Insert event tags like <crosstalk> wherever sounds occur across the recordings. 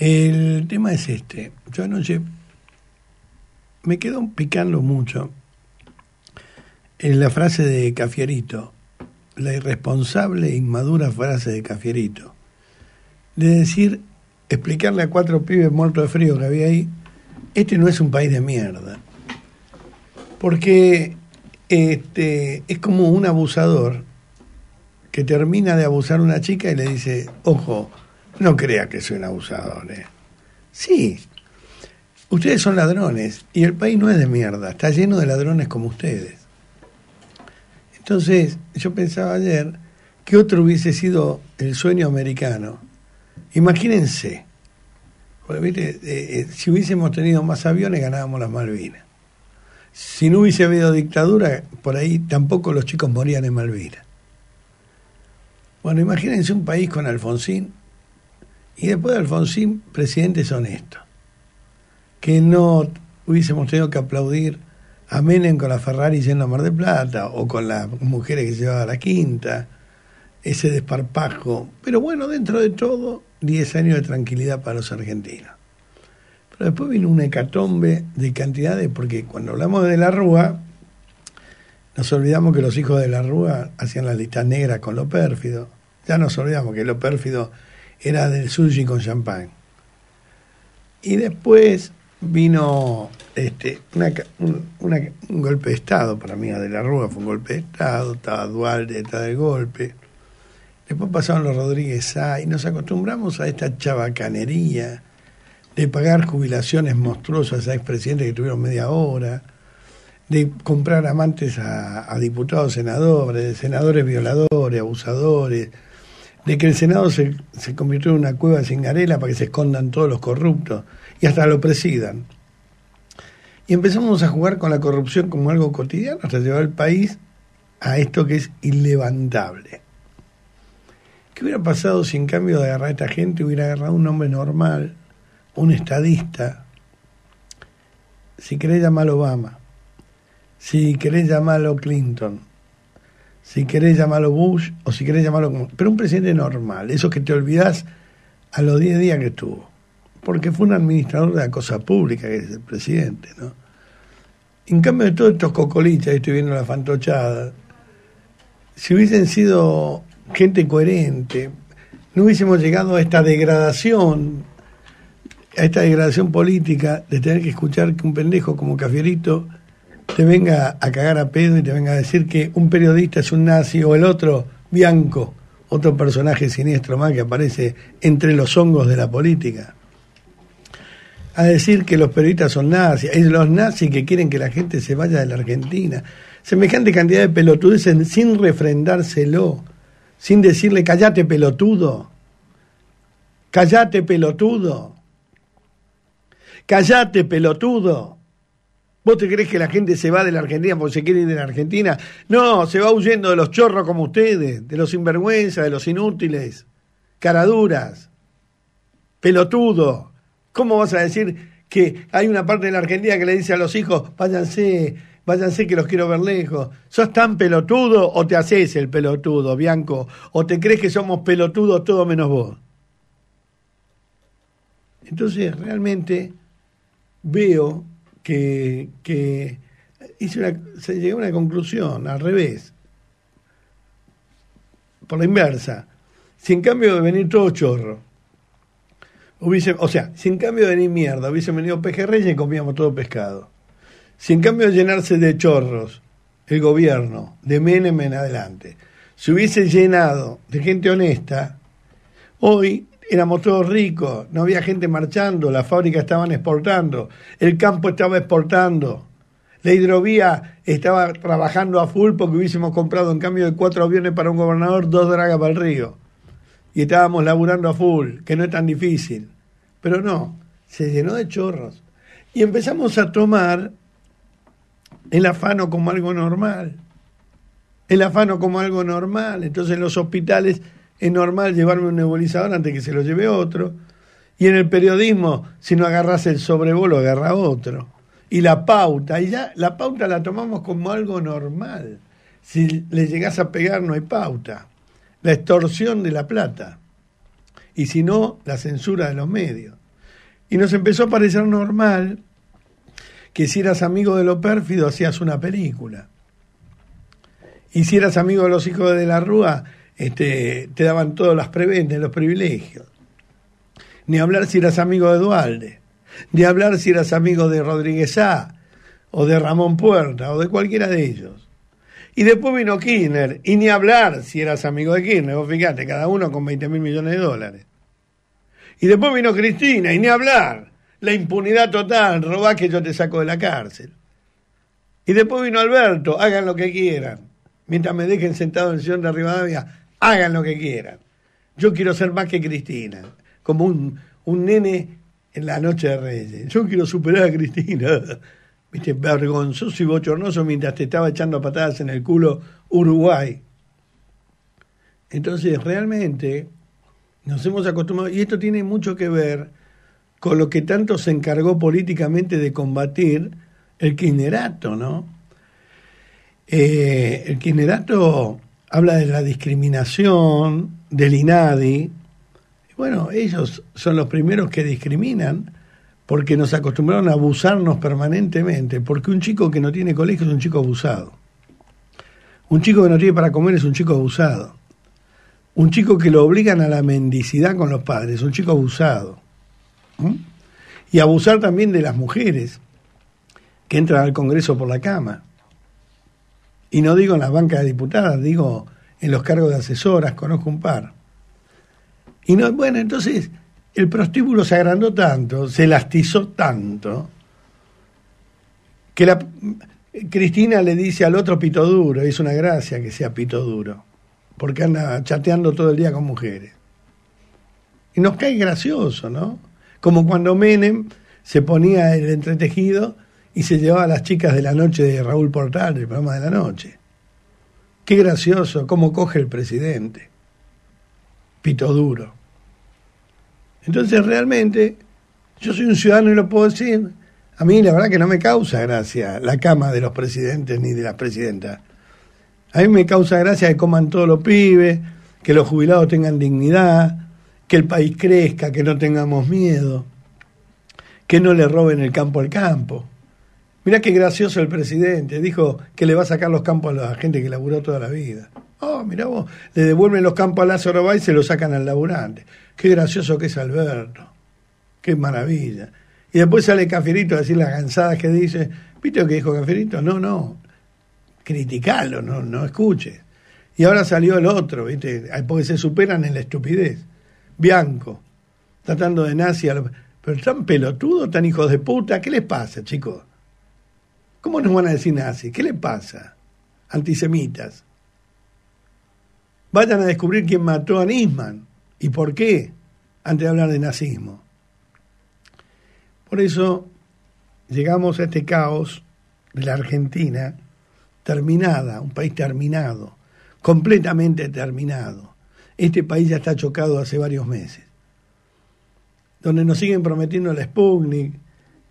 El tema es este. Yo anoche me quedo picando mucho en la frase de Cafierito, la irresponsable e inmadura frase de Cafierito, de decir, explicarle a cuatro pibes muertos de frío que había ahí, este no es un país de mierda. Porque este, es como un abusador que termina de abusar a una chica y le dice, ojo, no crea que abusador, abusadores. Eh. Sí, ustedes son ladrones y el país no es de mierda, está lleno de ladrones como ustedes. Entonces, yo pensaba ayer que otro hubiese sido el sueño americano. Imagínense, eh, eh, si hubiésemos tenido más aviones ganábamos las Malvinas. Si no hubiese habido dictadura, por ahí tampoco los chicos morían en Malvinas. Bueno, imagínense un país con Alfonsín y después de Alfonsín, presidentes honestos, que no hubiésemos tenido que aplaudir a Menem con la Ferrari yendo a Mar de Plata o con las mujeres que llevaba a la quinta, ese desparpajo. Pero bueno, dentro de todo, 10 años de tranquilidad para los argentinos. Pero después vino una hecatombe de cantidades, porque cuando hablamos de la Rúa, nos olvidamos que los hijos de la Rúa hacían la lista negra con lo pérfido. Ya nos olvidamos que lo pérfido era del sushi con champán. Y después vino este, una, un, golpe de Estado para mí, de la Rúa fue un golpe de Estado, estaba Duarte detrás del golpe. Después pasaron los Rodríguez A y nos acostumbramos a esta chabacanería de pagar jubilaciones monstruosas a expresidentes que tuvieron media hora, de comprar amantes a diputados senadores, senadores violadores, abusadores, de que el Senado se, convirtió en una cueva sin garela para que se escondan todos los corruptos y hasta lo presidan. Y empezamos a jugar con la corrupción como algo cotidiano hasta llevar al país a esto que es ilevantable. ¿Qué hubiera pasado si en cambio de agarrar a esta gente hubiera agarrado un hombre normal, un estadista? Si querés llamarlo Obama, si querés llamarlo Clinton, si querés llamarlo Bush o si querés llamarlo como... Pero un presidente normal, eso que te olvidás a los 10 días que estuvo. Porque fue un administrador de la cosa pública, que es el presidente, ¿no? En cambio de todos estos cocolichas, ahí estoy viendo la fantochada, si hubiesen sido gente coherente, no hubiésemos llegado a esta degradación, a esta degradación política de tener que escuchar que un pendejo como Cafierito te venga a cagar a pedo y te venga a decir que un periodista es un nazi o el otro, Bianco, otro personaje siniestro más que aparece entre los hongos de la política. A decir que los periodistas son nazis, es los nazis que quieren que la gente se vaya de la Argentina. Semejante cantidad de pelotudeces sin refrendárselo, sin decirle callate pelotudo, callate pelotudo, callate pelotudo. ¿Vos te crees que la gente se va de la Argentina porque se quiere ir de la Argentina? No, se va huyendo de los chorros como ustedes, de los sinvergüenzas, de los inútiles, caraduras, pelotudo. ¿Cómo vas a decir que hay una parte de la Argentina que le dice a los hijos, váyanse, váyanse que los quiero ver lejos. ¿Sos tan pelotudo o te haces el pelotudo, Bianco? ¿O te crees que somos pelotudos todo menos vos? Entonces realmente veo que, hice se llegó a una conclusión, al revés, por la inversa. Si en cambio de venir todo chorro, hubiese, o sea, si en cambio de venir mierda hubiesen venido pejerrey y comíamos todo pescado. Si en cambio de llenarse de chorros el gobierno, de Menem en adelante, se hubiese llenado de gente honesta, hoy éramos todos ricos, no había gente marchando, las fábricas estaban exportando, el campo estaba exportando, la hidrovía estaba trabajando a full porque hubiésemos comprado en cambio de cuatro aviones para un gobernador, dos dragas para el río. Y estábamos laburando a full, que no es tan difícil. Pero no, se llenó de chorros. Y empezamos a tomar el afano como algo normal. El afano como algo normal. Entonces los hospitales es normal llevarme un nebulizador antes que se lo lleve otro. Y en el periodismo, si no agarras el sobrevolo, agarra otro. Y la pauta, y ya la pauta la tomamos como algo normal. Si le llegás a pegar, no hay pauta. La extorsión de la plata. Y si no, la censura de los medios. Y nos empezó a parecer normal que si eras amigo de lo pérfido, hacías una película. Y si eras amigo de los hijos de, de la Rúa, este, te daban todas las prebendas, este, los privilegios. Ni hablar si eras amigo de Dualde, ni hablar si eras amigo de Rodríguez A, o de Ramón Puerta, o de cualquiera de ellos. Y después vino Kirchner, y ni hablar si eras amigo de Kirchner, vos fíjate, cada uno con 20 mil millones de dólares. Y después vino Cristina, y ni hablar, la impunidad total, robá que yo te saco de la cárcel. Y después vino Alberto, hagan lo que quieran, mientras me dejen sentado en el sillón de Rivadavia, hagan lo que quieran. Yo quiero ser más que Cristina, como un, un nene en la noche de Reyes. Yo quiero superar a Cristina. <laughs> Viste, vergonzoso y bochornoso mientras te estaba echando patadas en el culo Uruguay. Entonces, realmente, nos hemos acostumbrado, y esto tiene mucho que ver con lo que tanto se encargó políticamente de combatir el quinerato, ¿no? Eh, el quinerato habla de la discriminación, del INADI. Bueno, ellos son los primeros que discriminan porque nos acostumbraron a abusarnos permanentemente, porque un chico que no tiene colegio es un chico abusado. Un chico que no tiene para comer es un chico abusado. Un chico que lo obligan a la mendicidad con los padres, es un chico abusado. ¿Mm? Y abusar también de las mujeres que entran al Congreso por la cama. Y no digo en las bancas de diputadas, digo en los cargos de asesoras, conozco un par. Y no, bueno, entonces el prostíbulo se agrandó tanto, se lastizó tanto, que la, Cristina le dice al otro pito duro, es una gracia que sea pito duro, porque anda chateando todo el día con mujeres. Y nos cae gracioso, ¿no? Como cuando Menem se ponía el entretejido y se llevaba a las chicas de la noche de Raúl Portal, el programa de la noche. Qué gracioso, cómo coge el presidente. Pito duro. Entonces realmente, yo soy un ciudadano y lo puedo decir. A mí la verdad que no me causa gracia la cama de los presidentes ni de las presidentas. A mí me causa gracia que coman todos los pibes, que los jubilados tengan dignidad, que el país crezca, que no tengamos miedo, que no le roben el campo al campo. Mirá qué gracioso el presidente. Dijo que le va a sacar los campos a la gente que laburó toda la vida. Oh, mirá vos, le devuelven los campos a Lázaro y se los sacan al laburante. Qué gracioso que es Alberto. Qué maravilla. Y después sale Cafirito a decir las gansadas que dice. ¿Viste lo que dijo Cafirito? No, no. Criticalo, no, no escuche. Y ahora salió el otro, ¿viste? Porque se superan en la estupidez. Bianco, tratando de nazi. Pero tan pelotudo, tan hijo de puta. ¿Qué les pasa, chicos? ¿Cómo nos van a decir nazis? ¿Qué le pasa? Antisemitas. Vayan a descubrir quién mató a Nisman y por qué antes de hablar de nazismo. Por eso llegamos a este caos de la Argentina terminada, un país terminado, completamente terminado. Este país ya está chocado hace varios meses. Donde nos siguen prometiendo la Sputnik,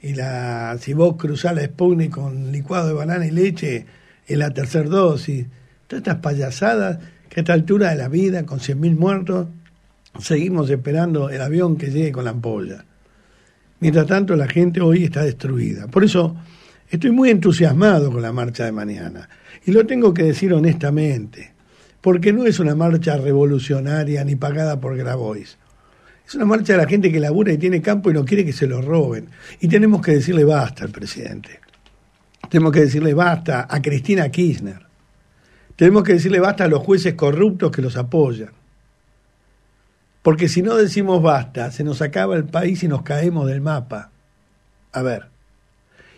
y la si vos cruzás la Sputnik con licuado de banana y leche, es la tercera dosis. Todas estas payasadas que a esta altura de la vida, con 100.000 muertos, seguimos esperando el avión que llegue con la ampolla. Mientras tanto, la gente hoy está destruida. Por eso, estoy muy entusiasmado con la marcha de mañana. Y lo tengo que decir honestamente, porque no es una marcha revolucionaria ni pagada por Grabois. Es una marcha de la gente que labura y tiene campo y no quiere que se lo roben. Y tenemos que decirle basta al presidente. Tenemos que decirle basta a Cristina Kirchner. Tenemos que decirle basta a los jueces corruptos que los apoyan. Porque si no decimos basta, se nos acaba el país y nos caemos del mapa. A ver.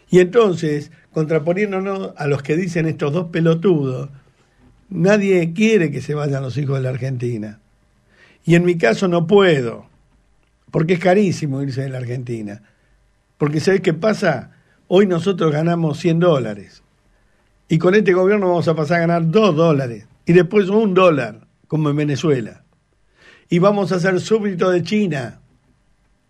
Y entonces, contraponiéndonos a los que dicen estos dos pelotudos, nadie quiere que se vayan los hijos de la Argentina. Y en mi caso no puedo, porque es carísimo irse de la Argentina. Porque ¿sabes qué pasa? Hoy nosotros ganamos 100 dólares y con este gobierno vamos a pasar a ganar 2 dólares y después un dólar, como en Venezuela. Y vamos a ser súbditos de China.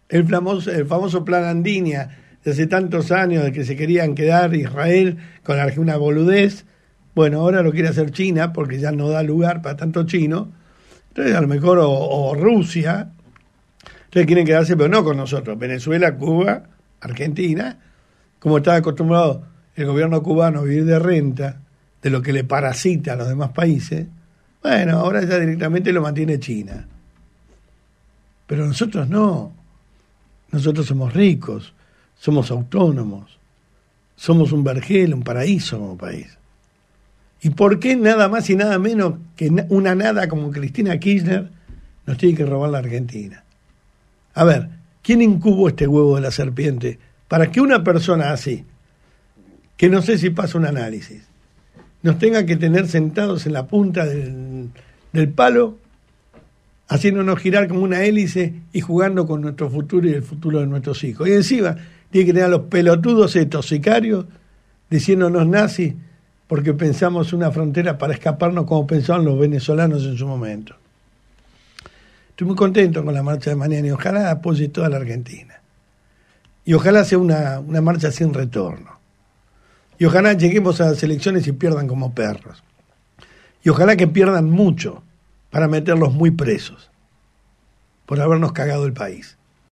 El famoso, el famoso plan Andinia de hace tantos años de que se querían quedar Israel con una boludez. Bueno, ahora lo quiere hacer China porque ya no da lugar para tanto chino. Entonces, a lo mejor, o Rusia, Ustedes quieren quedarse, pero no con nosotros. Venezuela, Cuba, Argentina, como estaba acostumbrado el gobierno cubano a vivir de renta, de lo que le parasita a los demás países, bueno, ahora ya directamente lo mantiene China. Pero nosotros no. Nosotros somos ricos, somos autónomos, somos un vergel, un paraíso como país. ¿Y por qué nada más y nada menos que una nada como Cristina Kirchner nos tiene que robar la Argentina? A ver, ¿quién incubó este huevo de la serpiente? Para que una persona así, que no sé si pasa un análisis, nos tenga que tener sentados en la punta del, palo, haciéndonos girar como una hélice y jugando con nuestro futuro y el futuro de nuestros hijos. Y encima, tiene que tener a los pelotudos estos sicarios diciéndonos nazi porque pensamos una frontera para escaparnos como pensaban los venezolanos en su momento. Estoy muy contento con la marcha de mañana y ojalá apoye toda la Argentina. Y ojalá sea una, una marcha sin retorno. Y ojalá lleguemos a las elecciones y pierdan como perros. Y ojalá que pierdan mucho para meterlos muy presos por habernos cagado el país.